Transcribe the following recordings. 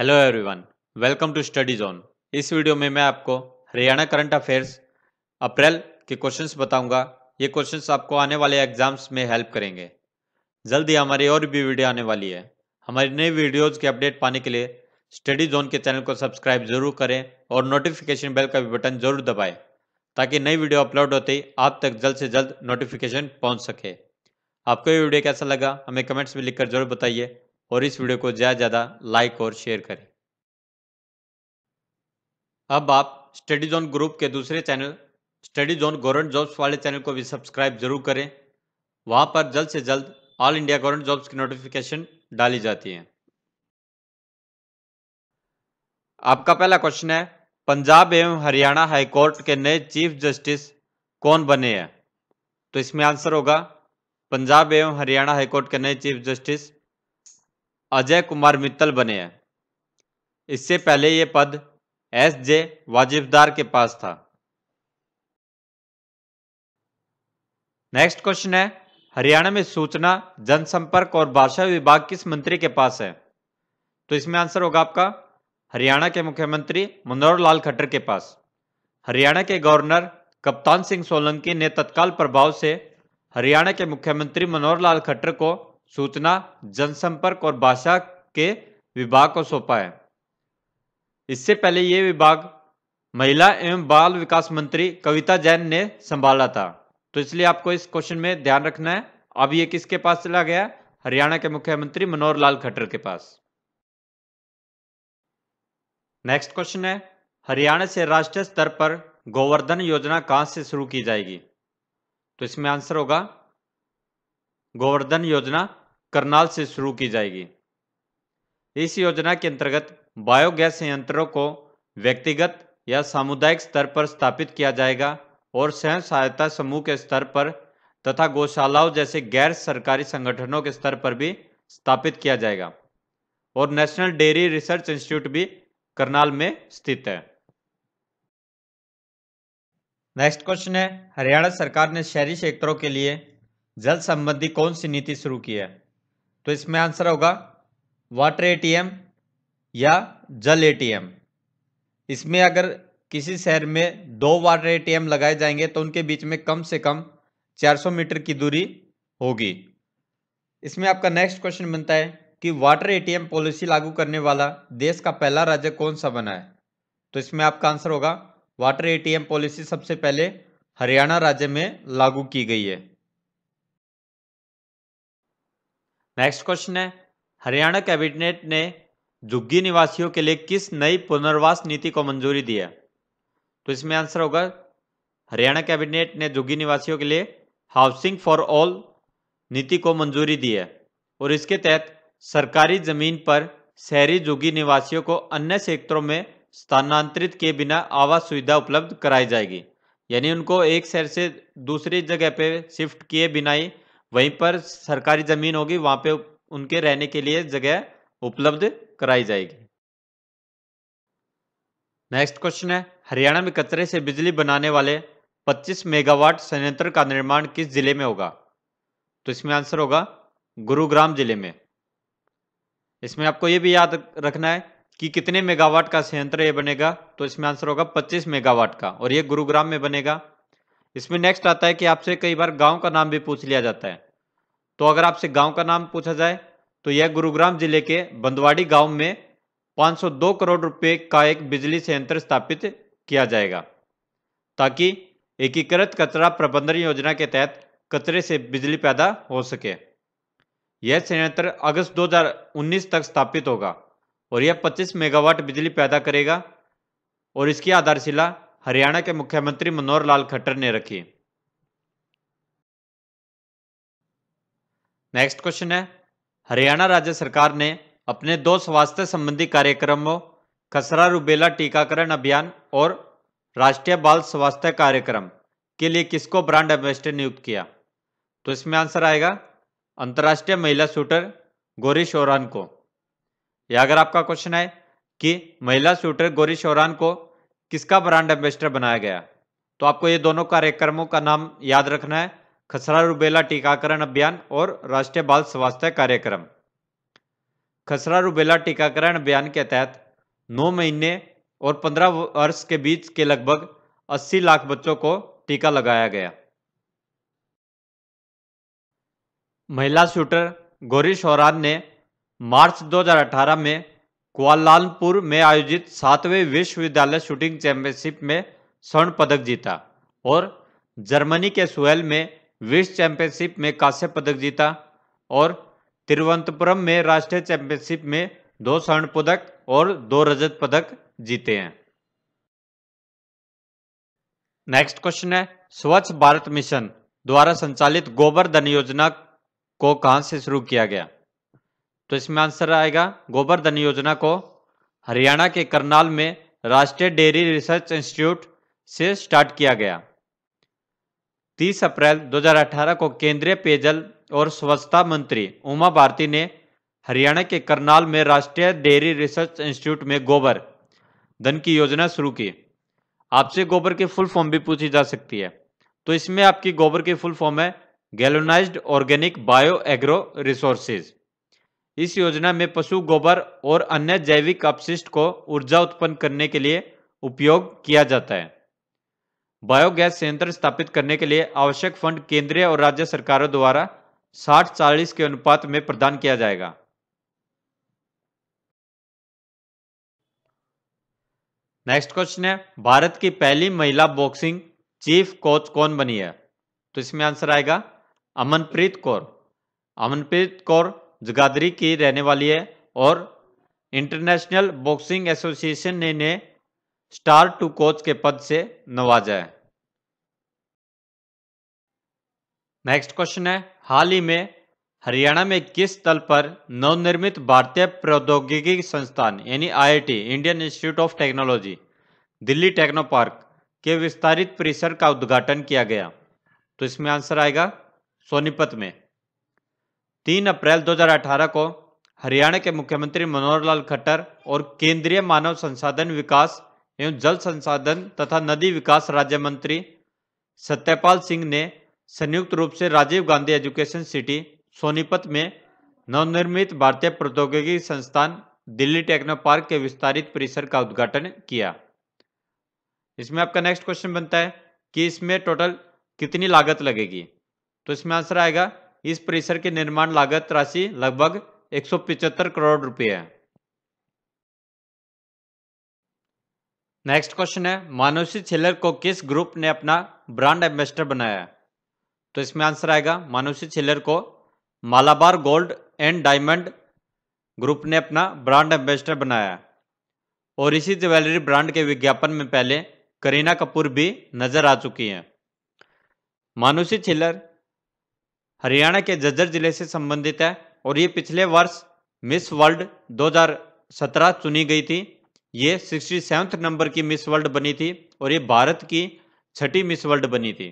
Hello everyone welcome to study zone इस video में मैं आपको हरियाणा करंट अफेयर्स अप्रैल के क्वेश्चंस बताऊंगा ये क्वेश्चंस आपको आने वाले एग्जाम्स में हेल्प करेंगे जल्दी हमारी और भी वीडियो आने वाली है हमारी नई वीडियोज के अपडेट पाने के लिए स्टडी जोन के चैनल को सब्सक्राइब जरूर करें और नोटिफिकेशन बेल का भी बटन जरूर दबाएँ ताकि नई वीडियो अपलोड होते ही आप तक जल्द से जल्द नोटिफिकेशन पहुँच सके आपको ये वीडियो कैसा लगा हमें कमेंट्स में लिखकर जरूर बताइए और इस वीडियो को ज़्यादा ज़्यादा लाइक और शेयर करें अब आप स्टडी जोन ग्रुप के दूसरे channel study zone government jobs वाले चैनल को भी सब्सक्राइब जरूर करें वहां पर जल्द से जल्द ऑल इंडिया गवर्नमेंट जॉब्स की नोटिफिकेशन डाली जाती है आपका पहला क्वेश्चन है पंजाब एवं हरियाणा हाईकोर्ट के नए चीफ जस्टिस कौन बने हैं तो इसमें आंसर होगा पंजाब एवं हरियाणा हाईकोर्ट के नए चीफ जस्टिस अजय कुमार मित्तल बने हैं इससे पहले ये पद एस जे वाजिबदार के पास था नेक्स्ट क्वेश्चन है हरियाणा में सूचना जनसंपर्क और भाषा विभाग किस मंत्री के पास है तो इसमें आंसर होगा आपका हरियाणा के मुख्यमंत्री मनोहर लाल खट्टर के पास हरियाणा के गवर्नर कप्तान सिंह सोलंकी ने तत्काल प्रभाव से हरियाणा के मुख्यमंत्री मनोहर लाल खट्टर को सूचना जनसंपर्क और भाषा के विभाग को सौंपा है इससे पहले ये विभाग महिला एवं बाल विकास मंत्री कविता जैन ने संभाला था तो इसलिए आपको इस क्वेश्चन में ध्यान रखना है अब ये किसके पास चला गया हरियाणा के मुख्यमंत्री मनोहर लाल खट्टर के पास नेक्स्ट क्वेश्चन है हरियाणा से राष्ट्रीय स्तर पर गोवर्धन योजना कहां से शुरू की जाएगी तो इसमें आंसर होगा गोवर्धन योजना करनाल से शुरू की जाएगी इस योजना के अंतर्गत बायोगैस संयंत्रों को व्यक्तिगत या सामुदायिक स्तर पर स्थापित किया जाएगा और स्वयं सहायता समूह के स्तर पर तथा गौशालाओं जैसे गैर सरकारी संगठनों के स्तर पर भी स्थापित किया जाएगा और नेशनल डेयरी रिसर्च इंस्टीट्यूट भी करनाल में स्थित है नेक्स्ट क्वेश्चन है हरियाणा सरकार ने शहरी क्षेत्रों के लिए जल संबंधी कौन सी नीति शुरू की है तो इसमें आंसर होगा वाटर एटीएम या जल एटीएम इसमें अगर किसी शहर में दो वाटर एटीएम लगाए जाएंगे तो उनके बीच में कम से कम 400 मीटर की दूरी होगी इसमें आपका नेक्स्ट क्वेश्चन बनता है कि वाटर एटीएम पॉलिसी लागू करने वाला देश का पहला राज्य कौन सा बना है तो इसमें आपका आंसर होगा वाटर एटीएम पॉलिसी सबसे पहले हरियाणा राज्य में लागू की गई है नेक्स्ट क्वेश्चन है हरियाणा कैबिनेट ने झुग्गी निवासियों के लिए किस नई पुनर्वास नीति को मंजूरी दी है तो इसमें आंसर होगा हरियाणा कैबिनेट ने झुग्गी निवासियों के लिए हाउसिंग फॉर ऑल नीति को मंजूरी दी है और इसके तहत सरकारी जमीन पर शहरी झुग्गी निवासियों को अन्य क्षेत्रों में स्थानांतरित किए बिना आवास सुविधा उपलब्ध कराई जाएगी यानी उनको एक शहर से दूसरी जगह पे शिफ्ट किए बिना ही वहीं पर सरकारी ज़मीन होगी वहां पे उनके रहने के लिए जगह उपलब्ध कराई जाएगी नेक्स्ट क्वेश्चन है हरियाणा में कचरे से बिजली बनाने वाले 25 मेगावाट संयंत्र का निर्माण किस जिले में होगा तो इसमें आंसर होगा गुरुग्राम जिले में इसमें आपको यह भी याद रखना है कि कितने मेगावाट का संयंत्र यह बनेगा तो इसमें आंसर होगा 25 मेगावाट का और यह गुरुग्राम में बनेगा इसमें नेक्स्ट आता है कि आपसे कई बार गांव का नाम भी पूछ लिया जाता है तो अगर आपसे गांव का नाम पूछा जाए तो यह गुरुग्राम जिले के बंदवाड़ी गांव में 502 करोड़ रुपए का एक बिजली संयंत्र स्थापित किया जाएगा ताकि एकीकृत कचरा प्रबंधन योजना के तहत कचरे से बिजली पैदा हो सके यह संयंत्र अगस्त 2019 तक स्थापित होगा और यह 25 मेगावाट बिजली पैदा करेगा और इसकी आधारशिला हरियाणा के मुख्यमंत्री मनोहर लाल खट्टर ने रखी नेक्स्ट क्वेश्चन है हरियाणा राज्य सरकार ने अपने दो स्वास्थ्य संबंधी कार्यक्रमों खसरा रुबेला टीकाकरण अभियान और राष्ट्रीय बाल स्वास्थ्य कार्यक्रम के लिए किसको ब्रांड एम्बेसडर नियुक्त किया तो इसमें आंसर आएगा अंतर्राष्ट्रीय महिला शूटर गौरी शोरान को या अगर आपका क्वेश्चन है कि महिला शूटर गौरी शोरान को किसका ब्रांड एम्बेसडर बनाया गया तो आपको ये दोनों कार्यक्रमों का नाम याद रखना है खसरा रुबेला टीकाकरण अभियान और राष्ट्रीय बाल स्वास्थ्य कार्यक्रम खसरा रुबेला टीकाकरण अभियान के तहत 9 महीने और 15 वर्ष के बीच के लगभग 80 लाख बच्चों को टीका लगाया गया महिला शूटर गौरी शौरान ने मार्च 2018 में कुआलालपुर में आयोजित सातवें विश्वविद्यालय शूटिंग चैंपियनशिप में स्वर्ण पदक जीता और जर्मनी के सुहेल में विश्व चैंपियनशिप में कांस्य पदक जीता और तिरुवनंतपुरम में राष्ट्रीय चैंपियनशिप में दो स्वर्ण पदक और दो रजत पदक जीते हैं नेक्स्ट क्वेश्चन है स्वच्छ भारत मिशन द्वारा संचालित गोबर धन योजना को कहां से शुरू किया गया तो इसमें आंसर आएगा गोबरधन योजना को हरियाणा के करनाल में राष्ट्रीय डेयरी रिसर्च इंस्टीट्यूट से स्टार्ट किया गया 30 अप्रैल 2018 को केंद्रीय पेयजल और स्वच्छता मंत्री उमा भारती ने हरियाणा के करनाल में राष्ट्रीय डेयरी रिसर्च इंस्टीट्यूट में गोबर धन की योजना शुरू की आपसे गोबर के फुल फॉर्म भी पूछी जा सकती है तो इसमें आपकी गोबर की फुल फॉर्म है galvanize organic bio agro resources इस योजना में पशु गोबर और अन्य जैविक अपशिष्ट को ऊर्जा उत्पन्न करने के लिए उपयोग किया जाता है बायोगैस संयंत्र स्थापित करने के लिए आवश्यक फंड केंद्रीय और राज्य सरकारों द्वारा साठ चालीस के अनुपात में प्रदान किया जाएगा नेक्स्ट क्वेश्चन है भारत की पहली महिला बॉक्सिंग चीफ कोच कौन बनी है तो इसमें आंसर आएगा अमनप्रीत कौर अमनप्रीत कौर जगादरी की रहने वाली है और इंटरनेशनल बॉक्सिंग एसोसिएशन ने इन्हें स्टार टू कोच के पद से नवाजा है नेक्स्ट क्वेश्चन है हाल ही में हरियाणा में किस स्थल पर नवनिर्मित भारतीय प्रौद्योगिकी संस्थान यानी IIT Indian institute of technology Delhi techno park के विस्तारित परिसर का उद्घाटन किया गया तो इसमें आंसर आएगा सोनीपत में तीन अप्रैल 2018 को हरियाणा के मुख्यमंत्री मनोहर लाल खट्टर और केंद्रीय मानव संसाधन विकास एवं जल संसाधन तथा नदी विकास राज्य मंत्री सत्यपाल सिंह ने संयुक्त रूप से राजीव गांधी एजुकेशन सिटी सोनीपत में नवनिर्मित भारतीय प्रौद्योगिकी संस्थान दिल्ली टेक्नो पार्क के विस्तारित परिसर का उद्घाटन किया इसमें आपका नेक्स्ट क्वेश्चन बनता है कि इसमें टोटल कितनी लागत लगेगी तो इसमें आंसर आएगा इस परिसर की निर्माण लागत राशि लगभग एक करोड़ रुपए है नेक्स्ट क्वेश्चन है मानुषी छेलर को किस ग्रुप ने अपना ब्रांड एम्बेसडर बनाया तो इसमें आंसर आएगा मानुषी छेलर को Malabar gold and diamond group ने अपना ब्रांड एम्बेसडर बनाया और इसी ज्वेलरी ब्रांड के विज्ञापन में पहले करीना कपूर भी नजर आ चुकी हैं मानुषी छिलर हरियाणा के जज्जर जिले से संबंधित है और ये पिछले वर्ष मिस वर्ल्ड 2017 चुनी गई थी ये सिक्सटी सेवन्थ नंबर की मिस वर्ल्ड बनी थी और ये भारत की छठी मिस वर्ल्ड बनी थी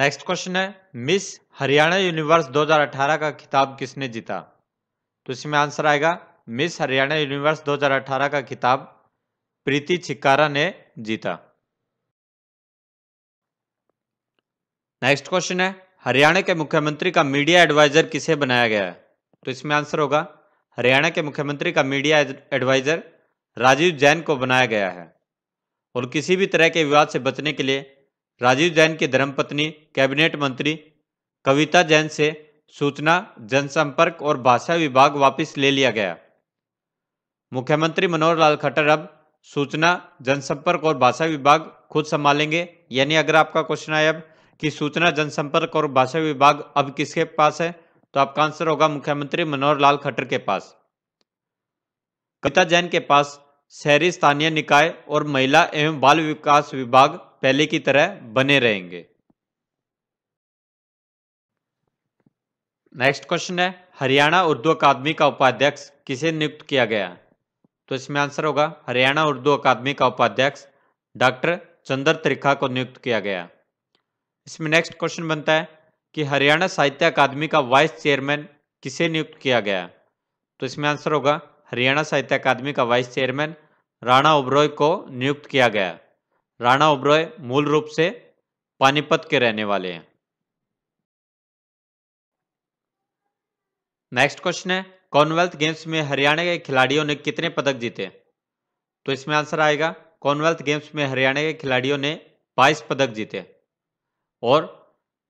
नेक्स्ट क्वेश्चन है मिस हरियाणा यूनिवर्स 2018 का खिताब किसने जीता तो इसमें आंसर आएगा मिस हरियाणा यूनिवर्स 2018 का खिताब प्रीति छिकारा ने जीता नेक्स्ट क्वेश्चन है हरियाणा के मुख्यमंत्री का मीडिया एडवाइजर किसे बनाया गया है तो इसमें आंसर होगा हरियाणा के मुख्यमंत्री का मीडिया एडवाइजर राजीव जैन को बनाया गया है और किसी भी तरह के विवाद से बचने के लिए राजीव जैन की धर्मपत्नी कैबिनेट मंत्री कविता जैन से सूचना जनसंपर्क और भाषा विभाग वापस ले लिया गया मुख्यमंत्री मनोहर लाल खट्टर अब सूचना जनसंपर्क और भाषा विभाग खुद संभालेंगे यानी अगर आपका क्वेश्चन आया अब कि सूचना जनसंपर्क और भाषा विभाग अब किसके पास है तो आपका आंसर होगा मुख्यमंत्री मनोहर लाल खट्टर के पास कविता जैन के पास शहरी स्थानीय निकाय और महिला एवं बाल विकास विभाग पहले की तरह बने रहेंगे नेक्स्ट क्वेश्चन है हरियाणा उर्दू अकादमी का उपाध्यक्ष किसे नियुक्त किया गया तो इसमें आंसर होगा हरियाणा उर्दू अकादमी का उपाध्यक्ष डॉक्टर चंद्र त्रिखा को नियुक्त किया गया इसमें नेक्स्ट क्वेश्चन बनता है कि हरियाणा साहित्य अकादमी का वाइस चेयरमैन किसे नियुक्त किया गया तो इसमें आंसर होगा हरियाणा साहित्य अकादमी का वाइस चेयरमैन राणा ओबरॉय को नियुक्त किया गया राणा ओबरॉय मूल रूप से पानीपत के रहने वाले हैं नेक्स्ट क्वेश्चन है कॉमनवेल्थ गेम्स में हरियाणा के खिलाड़ियों ने कितने पदक जीते तो इसमें आंसर आएगा कॉमनवेल्थ गेम्स में हरियाणा के खिलाड़ियों ने 22 पदक जीते और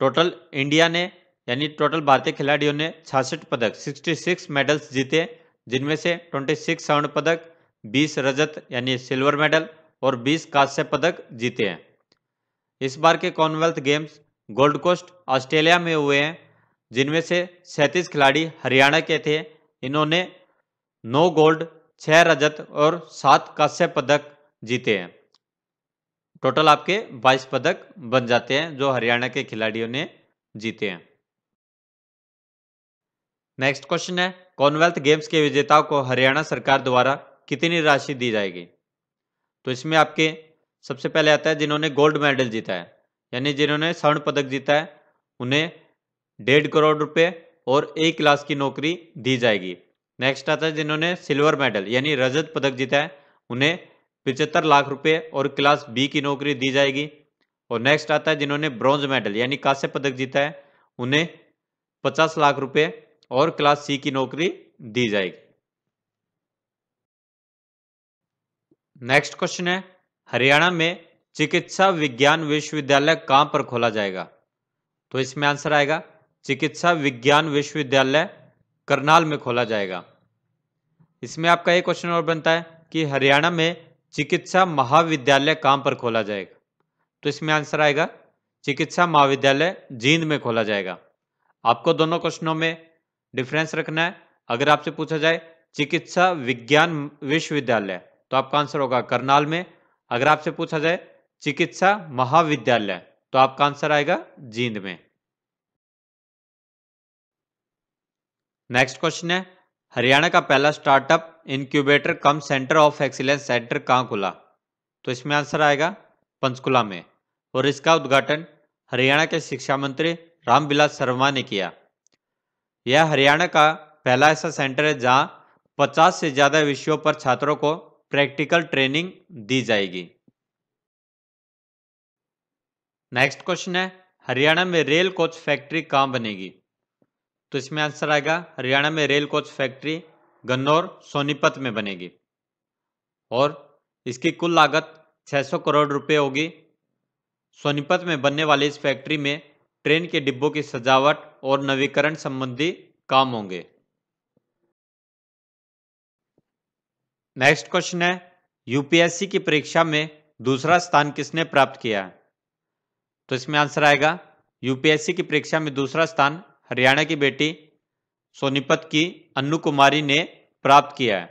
टोटल इंडिया ने यानी टोटल भारतीय खिलाड़ियों ने छाछठ पदक 66 मेडल्स जीते जिनमें से 26 स्वर्ण पदक 20 रजत यानी सिल्वर मेडल और 20 कांस्य पदक जीते हैं इस बार के commonwealth games gold coast Australia में हुए हैं जिनमें से सैंतीस खिलाड़ी हरियाणा के थे इन्होंने नौ गोल्ड छः रजत और सात कांस्य पदक जीते हैं टोटल आपके 22 पदक बन जाते हैं जो हरियाणा के खिलाड़ियों ने जीते हैं नेक्स्ट क्वेश्चन है कॉमनवेल्थ गेम्स के विजेताओं को हरियाणा सरकार द्वारा कितनी राशि दी जाएगी तो इसमें आपके सबसे पहले आता है जिन्होंने गोल्ड मेडल जीता है यानी जिन्होंने स्वर्ण पदक जीता है उन्हें डेढ़ करोड़ रुपए और एक क्लास की नौकरी दी जाएगी नेक्स्ट आता है जिन्होंने सिल्वर मेडल यानी रजत पदक जीता है उन्हें पिचहत्तर लाख रुपए और क्लास बी की नौकरी दी जाएगी और नेक्स्ट आता है जिन्होंने ब्रॉन्ज मेडल यानी कांस्य पदक जीता है उन्हें पचास लाख रुपए और क्लास सी की नौकरी दी जाएगी नेक्स्ट क्वेश्चन है हरियाणा में चिकित्सा विज्ञान विश्वविद्यालय कहां पर खोला जाएगा तो इसमें आंसर आएगा चिकित्सा विज्ञान विश्वविद्यालय करनाल में खोला जाएगा इसमें आपका एक क्वेश्चन और बनता है कि हरियाणा में चिकित्सा महाविद्यालय कहां पर खोला जाएगा तो इसमें आंसर आएगा चिकित्सा महाविद्यालय जींद में खोला जाएगा आपको दोनों क्वेश्चनों में डिफरेंस रखना है अगर आपसे पूछा जाए चिकित्सा विज्ञान विश्वविद्यालय तो आपका आंसर होगा करनाल में अगर आपसे पूछा जाए चिकित्सा महाविद्यालय तो आपका आंसर आएगा जींद में नेक्स्ट क्वेश्चन है हरियाणा का पहला startup incubator cum centre of excellence centre कहाँ खुला तो इसमें आंसर आएगा पंचकुला में और इसका उद्घाटन हरियाणा के शिक्षा मंत्री रामविलास शर्मा ने किया यह हरियाणा का पहला ऐसा सेंटर है जहां 50 से ज़्यादा विषयों पर छात्रों को प्रैक्टिकल ट्रेनिंग दी जाएगी नेक्स्ट क्वेश्चन है हरियाणा में रेल कोच फैक्ट्री कहाँ बनेगी तो इसमें आंसर आएगा हरियाणा में rail coach factory Gannaur Sonipat में बनेगी और इसकी कुल लागत 600 करोड़ रुपए होगी सोनीपत में बनने वाली इस फैक्ट्री में ट्रेन के डिब्बों की सजावट और नवीकरण संबंधी काम होंगे नेक्स्ट क्वेश्चन है यूपीएससी की परीक्षा में दूसरा स्थान किसने प्राप्त किया तो इसमें आंसर आएगा यूपीएससी की परीक्षा में दूसरा स्थान हरियाणा की बेटी सोनीपत की अन्नु कुमारी ने प्राप्त किया है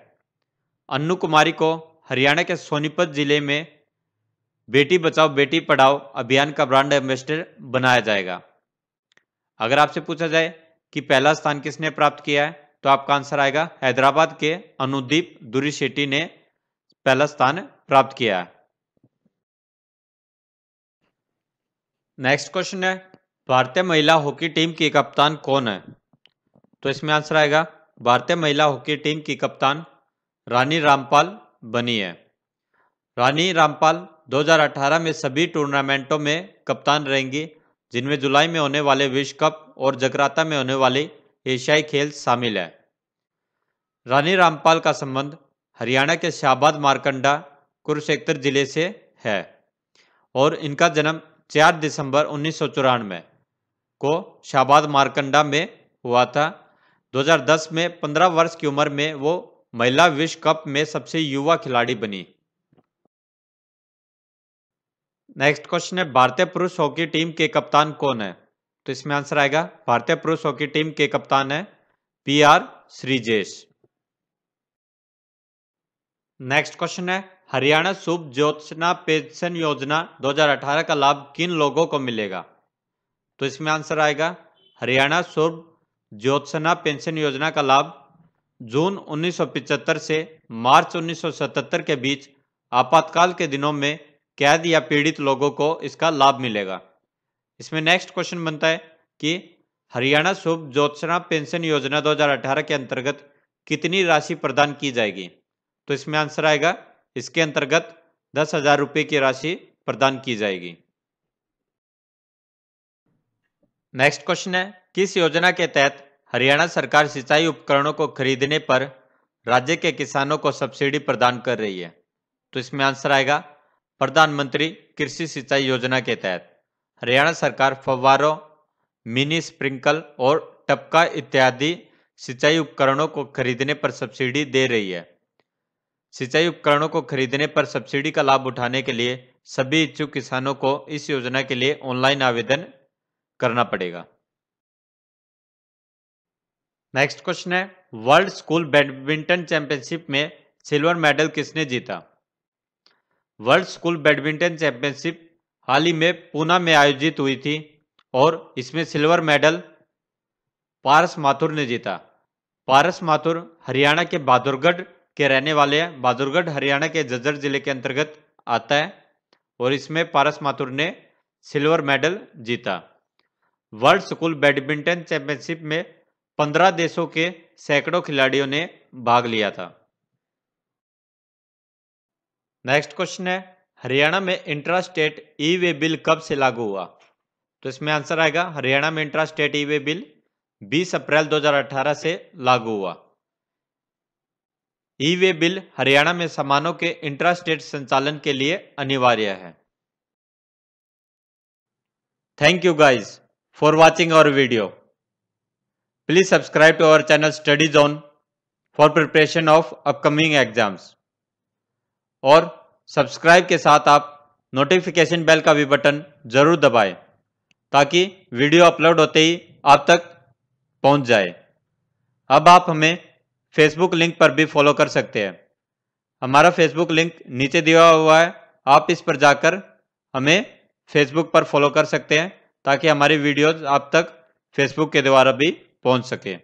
अन्नु कुमारी को हरियाणा के सोनीपत जिले में बेटी बचाओ बेटी पढ़ाओ अभियान का ब्रांड एम्बेसडर बनाया जाएगा अगर आपसे पूछा जाए कि पहला स्थान किसने प्राप्त किया है तो आपका आंसर आएगा हैदराबाद के अनुदीप दुरी शेट्टी ने पहला स्थान प्राप्त किया है नेक्स्ट क्वेश्चन है भारतीय महिला हॉकी टीम की कप्तान कौन है तो इसमें आंसर आएगा भारतीय महिला हॉकी टीम की कप्तान रानी रामपाल बनी है रानी रामपाल 2018 में सभी टूर्नामेंटों में कप्तान रहेंगी जिनमें जुलाई में होने वाले विश्व कप और जगराता में होने वाले एशियाई खेल शामिल है रानी रामपाल का संबंध हरियाणा के शाहबाद मारकंडा कुरुक्षेत्र जिले से है और इनका जन्म 4 दिसंबर उन्नीस चौरानवे को शाबाद मारकंडा में हुआ था 2010 में 15 वर्ष की उम्र में वो महिला विश्व कप में सबसे युवा खिलाड़ी बनी नेक्स्ट क्वेश्चन है भारतीय पुरुष हॉकी टीम के कप्तान कौन है तो इसमें आंसर आएगा भारतीय पुरुष हॉकी टीम के कप्तान है P R Sreejesh next question है हरियाणा शुभ ज्योत्सना पेंशन योजना 2018 का लाभ किन लोगों को मिलेगा तो इसमें आंसर आएगा हरियाणा सर्व ज्योत्सना पेंशन योजना का लाभ जून 1975 से मार्च 1977 के बीच आपातकाल के दिनों में कैद या पीड़ित लोगों को इसका लाभ मिलेगा इसमें नेक्स्ट क्वेश्चन बनता है कि हरियाणा शुभ ज्योत्सना पेंशन योजना 2018 के अंतर्गत कितनी राशि प्रदान की जाएगी तो इसमें आंसर आएगा इसके अंतर्गत दस हजार रुपये की राशि प्रदान की जाएगी नेक्स्ट क्वेश्चन है किस योजना के तहत हरियाणा सरकार सिंचाई उपकरणों को खरीदने पर राज्य के किसानों को सब्सिडी प्रदान कर रही है तो इसमें आंसर आएगा प्रधानमंत्री कृषि सिंचाई योजना के तहत हरियाणा सरकार फव्वारों मिनी स्प्रिंकल और टपका इत्यादि सिंचाई उपकरणों को खरीदने पर सब्सिडी दे रही है सिंचाई उपकरणों को खरीदने पर सब्सिडी का लाभ उठाने के लिए सभी इच्छुक किसानों को इस योजना के लिए ऑनलाइन आवेदन करना पड़ेगा नेक्स्ट क्वेश्चन है वर्ल्ड स्कूल बैडमिंटन चैंपियनशिप में सिल्वर मेडल किसने जीता वर्ल्ड स्कूल बैडमिंटन चैंपियनशिप हाल ही में पुणे में आयोजित हुई थी और इसमें सिल्वर मेडल पारस माथुर ने जीता पारस माथुर हरियाणा के बहादुरगढ़ के रहने वाले हैं बहादुरगढ़ हरियाणा के जज्जर जिले के अंतर्गत आता है और इसमें पारस माथुर ने सिल्वर मेडल जीता वर्ल्ड स्कूल बैडमिंटन चैंपियनशिप में पंद्रह देशों के सैकड़ों खिलाड़ियों ने भाग लिया था नेक्स्ट क्वेश्चन है हरियाणा में intra state e way bill कब से लागू हुआ तो इसमें आंसर आएगा हरियाणा में intra state e way bill 20 अप्रैल 2018 से लागू हुआ ई वे बिल हरियाणा में सामानों के इंट्रा स्टेट संचालन के लिए अनिवार्य है thank you guys for watching our video. Please subscribe to our channel Study Zone for preparation of upcoming exams. और सब्सक्राइब के साथ आप नोटिफिकेशन बेल का भी बटन जरूर दबाएं ताकि वीडियो अपलोड होते ही आप तक पहुंच जाए अब आप हमें फेसबुक लिंक पर भी फॉलो कर सकते हैं हमारा फेसबुक लिंक नीचे दिया हुआ है आप इस पर जाकर हमें फेसबुक पर फॉलो कर सकते हैं ताकि हमारी वीडियोस आप तक फेसबुक के द्वारा भी पहुंच सके